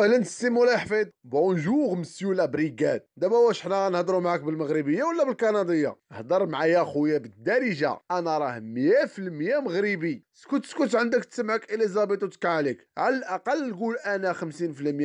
اهلا السي مولاي حفيظ بونجور مسيو لابريكاد دابا واش حنا غنهضروا معاك بالمغربيه ولا بالكنديه هضر معايا خويا بالدارجه انا راه 100% مغربي سكت سكت عندك تسمعك اليزابيث وتكعلك على الاقل قول انا 50%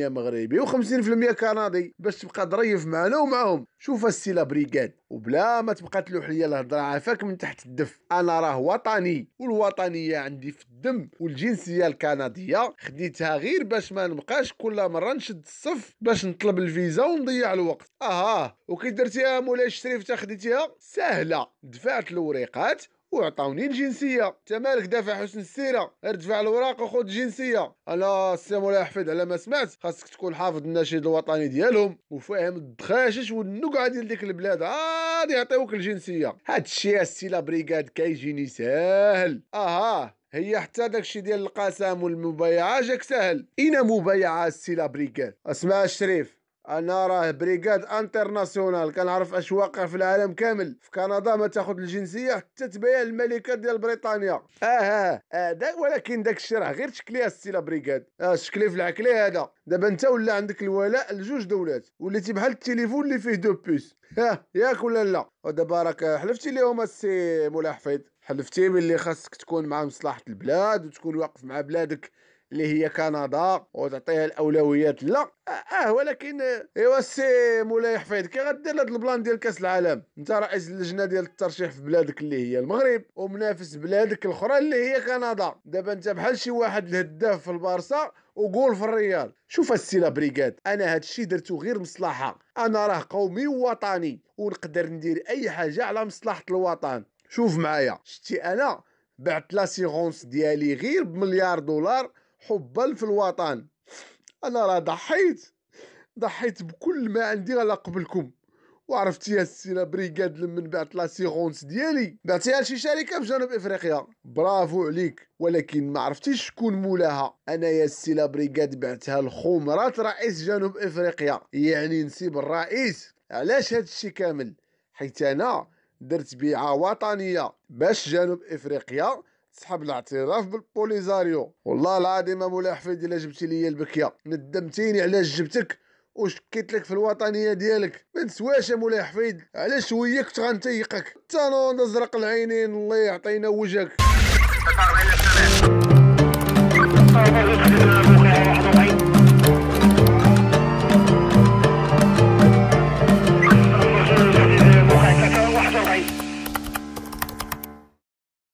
مغربي و50% كندي باش تبقى ظريف معنا ومعهم شوف السي لابريكاد وبلا ما تبقى تلوح ليا الهضره عافاك من تحت الدف انا راه وطني والوطنيه عندي في الدم والجنسيه الكنديه خديتها غير باش ما نبقاش كل مره نشد الصف باش نطلب الفيزا ونضيع الوقت اها وكي درتيها مولاي الشريف تا خديتيها سهله دفعت الوريقات وعطاوني الجنسيه انت مالك دافع حسن السيره ارتفع الوراق وخذ الجنسيه انا السي مولاي حفيد على ما سمعت خاصك تكون حافظ النشيد الوطني ديالهم وفاهم الدخاشش والنقعه ديال ديك البلاد غادي يعطيوك الجنسيه هادشي السي لا بريغاد كيجيني ساهل اها هي حتى داكشي ديال القسم والمبايعه جاك سهل اين مبايعه السي بريكاد اسمع الشريف انا راه بريكاد انترناسيونال كنعرف اش واقع في العالم كامل في كندا ما تاخذ الجنسيه حتى تبيع الملكه ديال بريطانيا اه اه, آه دا ولكن داك الشيء راه غير تشكلي السيلا بريكاد آه الشكلي في العكلي هذا دابا انت ولا عندك الولاء لجوج دولات وليتي بحال التليفون اللي فيه دو بوس ها ياك ولا لا ودابا راك حلفتي ليهم السي مولا حفيظ حلفتي باللي خاصك تكون مع مصلحة البلاد وتكون واقف مع بلادك اللي هي كندا وتعطيها الاولويات لا اه, آه، ولكن آه، ايوا السي مولاي حفيظ كي غدير هذا البلان ديال كاس العالم انت رئيس اللجنه ديال الترشيح في بلادك اللي هي المغرب ومنافس بلادك الاخرى اللي هي كندا دابا انت بحال شي واحد الهداف في البارسا وقول في الريال شوف السيلا بريغاد انا هاد الشي درتو غير مصلحه انا راه قومي ووطني ونقدر ندير اي حاجه على مصلحه الوطن شوف معايا شتي انا بعت لاسيغونس ديالي غير بمليار دولار حبا في الوطن انا راه ضحيت ضحيت بكل ما عندي على قبلكم وعرفتي يا السيره بريغاد من بعت لاسيغونس ديالي بعتيها لشي شركه في جنوب افريقيا برافو عليك ولكن ما عرفتيش شكون مولاها انا يا السيلا بريغاد بعتها لخمرات رئيس جنوب افريقيا يعني نسيب الرئيس علاش هادشي كامل حيت انا درت بيعه وطنيه باش جنوب افريقيا تسحب الاعتراف بالبوليزاريو والله العظيم مولاي حفيد الا جبتي ليا البكيه ندمتيني علاش جبتك وشكيت لك في الوطنيه ديالك ما نسواش مولاي حفيد على شويه كنت غنتيقك تانون ازرق العينين الله يعطينا وجهك